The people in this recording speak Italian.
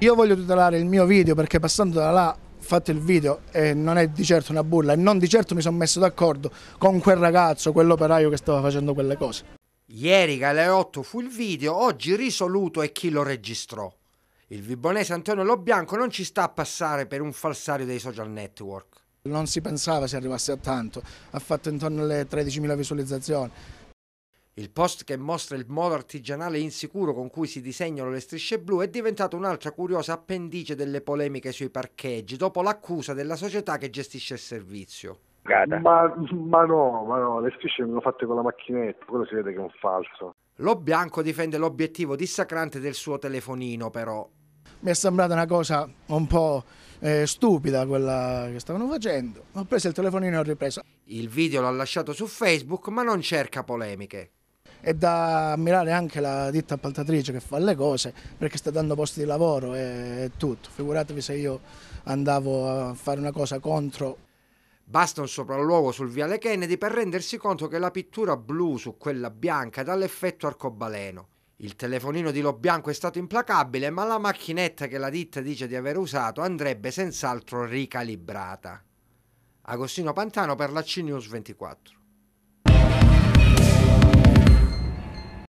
Io voglio tutelare il mio video perché passando da là fatto il video e non è di certo una bulla e non di certo mi sono messo d'accordo con quel ragazzo, quell'operaio che stava facendo quelle cose. Ieri Galeotto fu il video, oggi risoluto è chi lo registrò. Il vibonese Antonio Lobianco non ci sta a passare per un falsario dei social network. Non si pensava si arrivasse a tanto, ha fatto intorno alle 13.000 visualizzazioni, il post che mostra il modo artigianale e insicuro con cui si disegnano le strisce blu è diventato un'altra curiosa appendice delle polemiche sui parcheggi, dopo l'accusa della società che gestisce il servizio. Ma, ma, no, ma no, le strisce vengono fatte con la macchinetta, quello si vede che è un falso. Lo bianco difende l'obiettivo dissacrante del suo telefonino, però. Mi è sembrata una cosa un po' eh, stupida quella che stavano facendo. Ho preso il telefonino e ho ripreso. Il video l'ha lasciato su Facebook, ma non cerca polemiche è da ammirare anche la ditta appaltatrice che fa le cose perché sta dando posti di lavoro e tutto. Figuratevi se io andavo a fare una cosa contro Basta un sopralluogo sul viale Kennedy per rendersi conto che la pittura blu su quella bianca dà l'effetto arcobaleno. Il telefonino di Lo Bianco è stato implacabile, ma la macchinetta che la ditta dice di aver usato andrebbe senz'altro ricalibrata. Agostino Pantano per la CNews 24.